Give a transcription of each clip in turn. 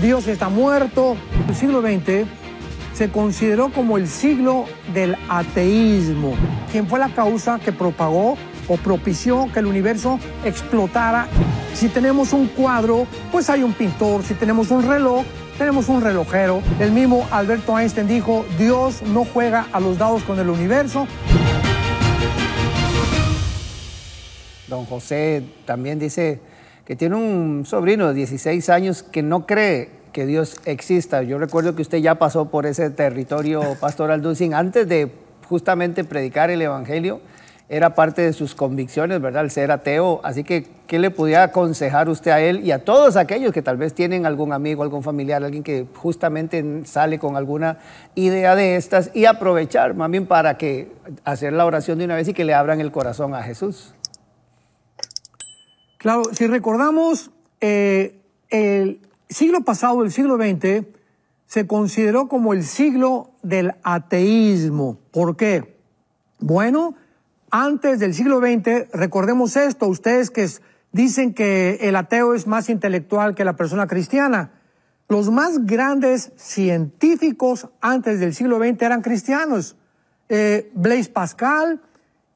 Dios está muerto. El siglo XX se consideró como el siglo del ateísmo, quien fue la causa que propagó o propició que el universo explotara. Si tenemos un cuadro, pues hay un pintor, si tenemos un reloj, tenemos un relojero. El mismo Alberto Einstein dijo, Dios no juega a los dados con el universo. Don José también dice, que tiene un sobrino de 16 años que no cree que Dios exista. Yo recuerdo que usted ya pasó por ese territorio pastoral Dulcing antes de justamente predicar el Evangelio. Era parte de sus convicciones, ¿verdad? El ser ateo. Así que, ¿qué le pudiera aconsejar usted a él y a todos aquellos que tal vez tienen algún amigo, algún familiar, alguien que justamente sale con alguna idea de estas y aprovechar, más bien para que hacer la oración de una vez y que le abran el corazón a Jesús? Claro, si recordamos, eh, el siglo pasado, el siglo XX, se consideró como el siglo del ateísmo. ¿Por qué? Bueno, antes del siglo XX, recordemos esto, ustedes que dicen que el ateo es más intelectual que la persona cristiana. Los más grandes científicos antes del siglo XX eran cristianos. Eh, Blaise Pascal,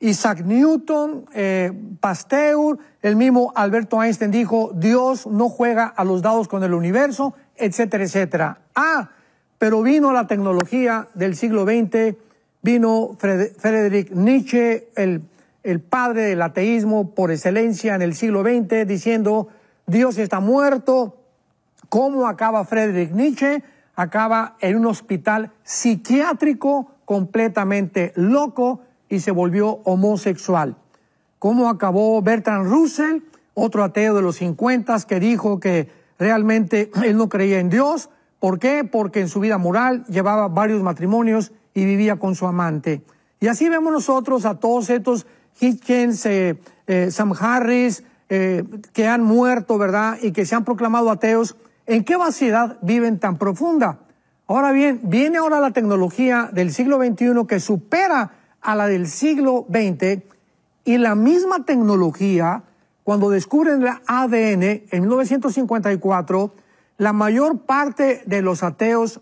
Isaac Newton, eh, Pasteur, el mismo Alberto Einstein dijo, Dios no juega a los dados con el universo, etcétera, etcétera. Ah, pero vino la tecnología del siglo XX, vino Friedrich Nietzsche, el, el padre del ateísmo por excelencia en el siglo XX, diciendo, Dios está muerto. ¿Cómo acaba Friedrich Nietzsche? Acaba en un hospital psiquiátrico completamente loco y se volvió homosexual. ¿Cómo acabó Bertrand Russell, otro ateo de los 50 que dijo que realmente él no creía en Dios? ¿Por qué? Porque en su vida moral llevaba varios matrimonios y vivía con su amante. Y así vemos nosotros a todos estos Hitchens, eh, eh, Sam Harris, eh, que han muerto, ¿verdad? Y que se han proclamado ateos. ¿En qué vaciedad viven tan profunda? Ahora bien, viene ahora la tecnología del siglo XXI que supera a la del siglo XX y la misma tecnología, cuando descubren el ADN en 1954, la mayor parte de los ateos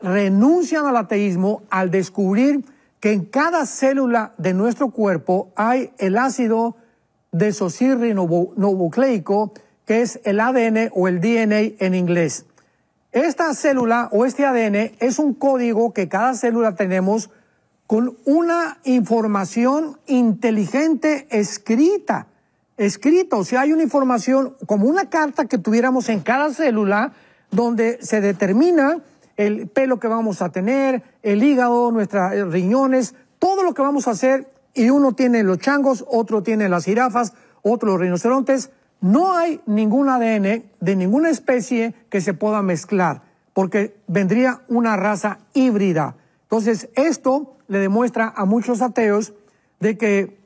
renuncian al ateísmo al descubrir que en cada célula de nuestro cuerpo hay el ácido desoxirribonucleico, que es el ADN o el DNA en inglés. Esta célula o este ADN es un código que cada célula tenemos con una información inteligente escrita, escrito, o sea, hay una información como una carta que tuviéramos en cada célula donde se determina el pelo que vamos a tener, el hígado, nuestros eh, riñones, todo lo que vamos a hacer y uno tiene los changos, otro tiene las jirafas, otro los rinocerontes. No hay ningún ADN de ninguna especie que se pueda mezclar porque vendría una raza híbrida. Entonces, esto le demuestra a muchos ateos de que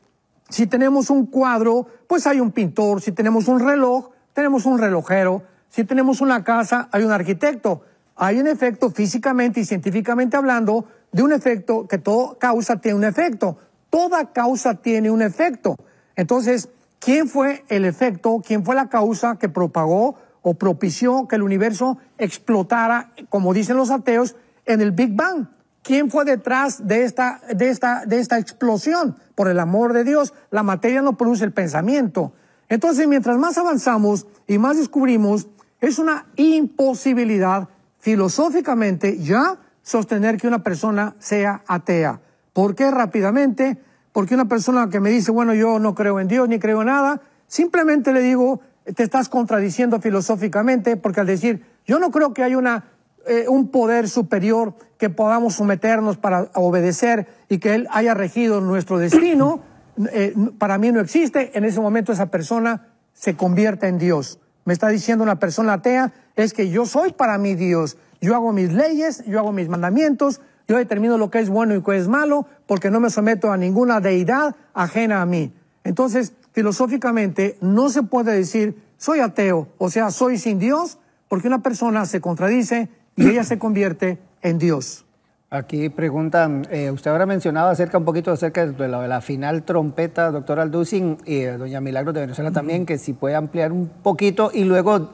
si tenemos un cuadro, pues hay un pintor, si tenemos un reloj, tenemos un relojero, si tenemos una casa, hay un arquitecto. Hay un efecto físicamente y científicamente hablando de un efecto que toda causa tiene un efecto. Toda causa tiene un efecto. Entonces, ¿quién fue el efecto, quién fue la causa que propagó o propició que el universo explotara, como dicen los ateos, en el Big Bang? ¿Quién fue detrás de esta, de esta, de esta explosión? Por el amor de Dios, la materia no produce el pensamiento. Entonces, mientras más avanzamos y más descubrimos, es una imposibilidad filosóficamente ya sostener que una persona sea atea. ¿Por qué rápidamente? Porque una persona que me dice, bueno, yo no creo en Dios ni creo en nada, simplemente le digo, te estás contradiciendo filosóficamente, porque al decir, yo no creo que haya una eh, un poder superior que podamos someternos para obedecer y que Él haya regido nuestro destino, eh, para mí no existe. En ese momento esa persona se convierte en Dios. Me está diciendo una persona atea, es que yo soy para mí Dios. Yo hago mis leyes, yo hago mis mandamientos, yo determino lo que es bueno y lo que es malo, porque no me someto a ninguna deidad ajena a mí. Entonces, filosóficamente, no se puede decir soy ateo, o sea, soy sin Dios, porque una persona se contradice y ella se convierte en Dios. Aquí preguntan, eh, usted ahora mencionaba acerca un poquito acerca de la, final trompeta, doctor Aldusin y eh, doña Milagro de Venezuela también, que si puede ampliar un poquito. Y luego,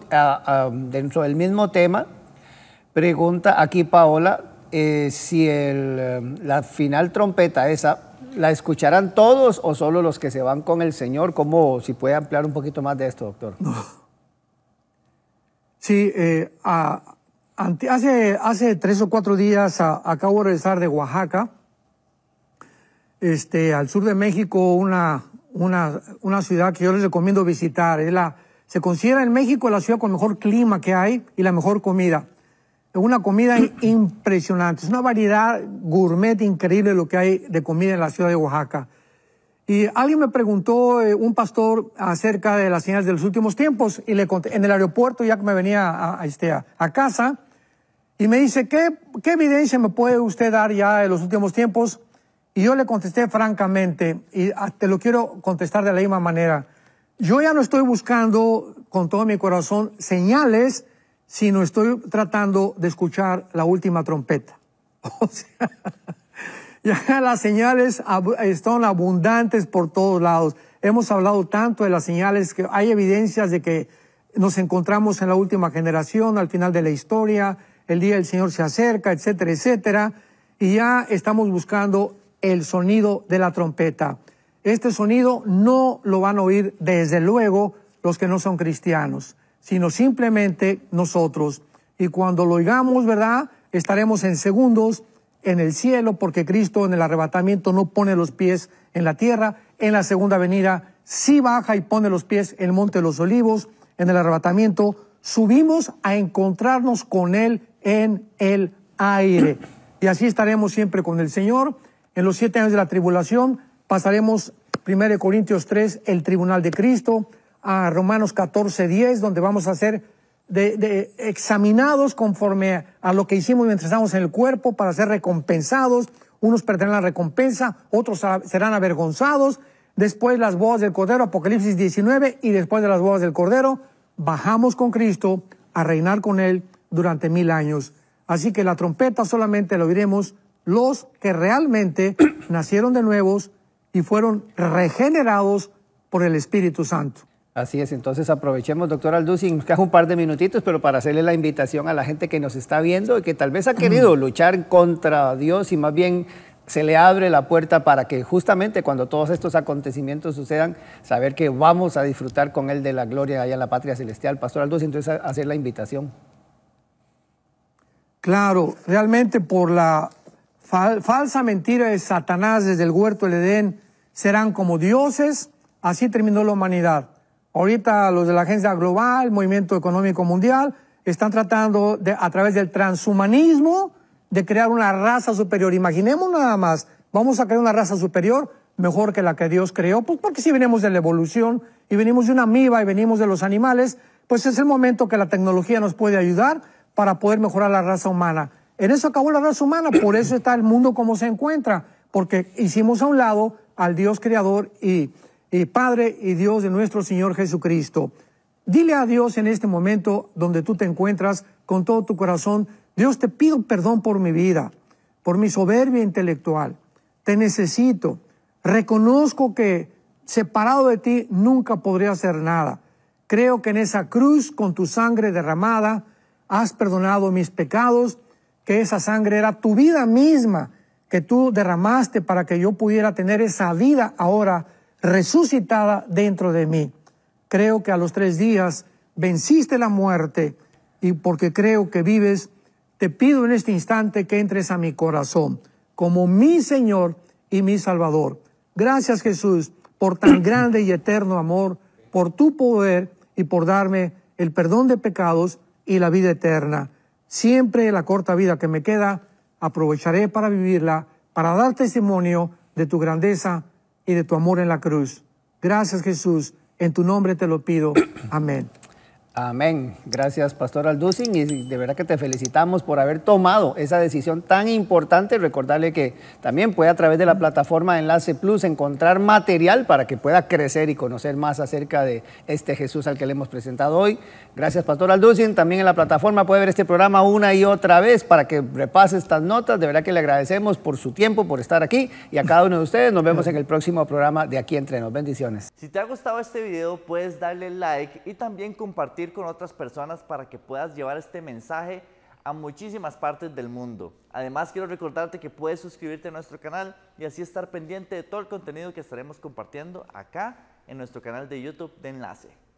dentro del mismo tema, pregunta aquí Paola eh, si la final trompeta esa la escucharán todos o solo los que se van con el Señor. ¿Cómo, si puede ampliar un poquito más de esto, doctor? Sí, a hace, tres o cuatro días acabo de regresar de Oaxaca, este, al sur de México, una, ciudad que yo les recomiendo visitar. se considera en México la ciudad con mejor clima que hay y la mejor comida. Una comida impresionante. Es una variedad gourmet increíble lo que hay de comida en la ciudad de Oaxaca. Y alguien me preguntó, eh, un pastor, acerca de las señales de los últimos tiempos, y le conté, en el aeropuerto, ya que me venía a, este, a casa, y me dice, ¿qué, evidencia me puede usted dar ya en los últimos tiempos? Y yo le contesté francamente, y ah, te lo quiero contestar de la misma manera. Yo ya no estoy buscando con todo mi corazón señales, sino estoy tratando de escuchar la última trompeta. O sea, ya las señales están abundantes por todos lados. Hemos hablado tanto de las señales que hay evidencias de que nos encontramos en la última generación, al final de la historia, el día del Señor se acerca, etcétera, etcétera, y ya estamos buscando el sonido de la trompeta. Este sonido no lo van a oír desde luego los que no son cristianos, sino simplemente nosotros. Y cuando lo oigamos, ¿verdad? Estaremos en segundos en el cielo porque Cristo en el arrebatamiento no pone los pies en la tierra. En la segunda venida sí baja y pone los pies en el monte de los olivos. En el arrebatamiento subimos a encontrarnos con Él en el aire. Y así estaremos siempre con el Señor. En los siete años de la tribulación pasaremos 1 Corintios 3, el tribunal de Cristo, a Romanos 14, 10, donde vamos a ser de, examinados conforme a lo que hicimos mientras estábamos en el cuerpo para ser recompensados. Unos perderán la recompensa, otros serán avergonzados. Después las bodas del Cordero, Apocalipsis 19, y después de las bodas del Cordero, bajamos con Cristo a reinar con Él durante mil años. Así que la trompeta solamente la oiremos los que realmente nacieron de nuevos y fueron regenerados por el Espíritu Santo. Así es, entonces aprovechemos, doctor y nos queda un par de minutitos, pero para hacerle la invitación a la gente que nos está viendo y que tal vez ha querido luchar contra Dios y más bien se le abre la puerta para que justamente cuando todos estos acontecimientos sucedan, saber que vamos a disfrutar con Él de la gloria allá en la patria celestial. Pastor Alducin, entonces hacer la invitación. Claro, realmente por la falsa mentira de Satanás desde el huerto del Edén, serán como dioses, así terminó la humanidad. Ahorita los de la Agencia Global, Movimiento Económico Mundial, están tratando de, a través del transhumanismo de crear una raza superior. Imaginemos nada más, vamos a crear una raza superior mejor que la que Dios creó, pues porque si venimos de la evolución y venimos de una amiba y venimos de los animales, pues es el momento que la tecnología nos puede ayudar para poder mejorar la raza humana. En eso acabó la raza humana, por eso está el mundo como se encuentra, porque hicimos a un lado al Dios creador y, Padre y Dios de nuestro Señor Jesucristo. Dile a Dios en este momento donde tú te encuentras con todo tu corazón, Dios te pido perdón por mi vida, por mi soberbia intelectual, te necesito, reconozco que separado de ti nunca podría hacer nada. Creo que en esa cruz, con tu sangre derramada, has perdonado mis pecados, que esa sangre era tu vida misma que tú derramaste para que yo pudiera tener esa vida ahora resucitada dentro de mí. Creo que a los tres días venciste la muerte y porque creo que vives, te pido en este instante que entres a mi corazón como mi Señor y mi Salvador. Gracias Jesús por tan grande y eterno amor, por tu poder y por darme el perdón de pecados y la vida eterna. Siempre la corta vida que me queda, aprovecharé para vivirla, para dar testimonio de tu grandeza y de tu amor en la cruz. Gracias Jesús, en tu nombre te lo pido. Amén. Amén. Gracias, Pastor Alducin. Y de verdad que te felicitamos por haber tomado esa decisión tan importante. Recordarle que también puede a través de la plataforma Enlace Plus encontrar material para que pueda crecer y conocer más acerca de este Jesús al que le hemos presentado hoy. Gracias, Pastor Alducin. También en la plataforma puede ver este programa una y otra vez para que repase estas notas. De verdad que le agradecemos por su tiempo, por estar aquí. Y a cada uno de ustedes nos vemos en el próximo programa de Aquí Entre Nos. Bendiciones. Si te ha gustado este video, puedes darle like y también compartir con otras personas para que puedas llevar este mensaje a muchísimas partes del mundo. Además, quiero recordarte que puedes suscribirte a nuestro canal y así estar pendiente de todo el contenido que estaremos compartiendo acá en nuestro canal de YouTube de Enlace.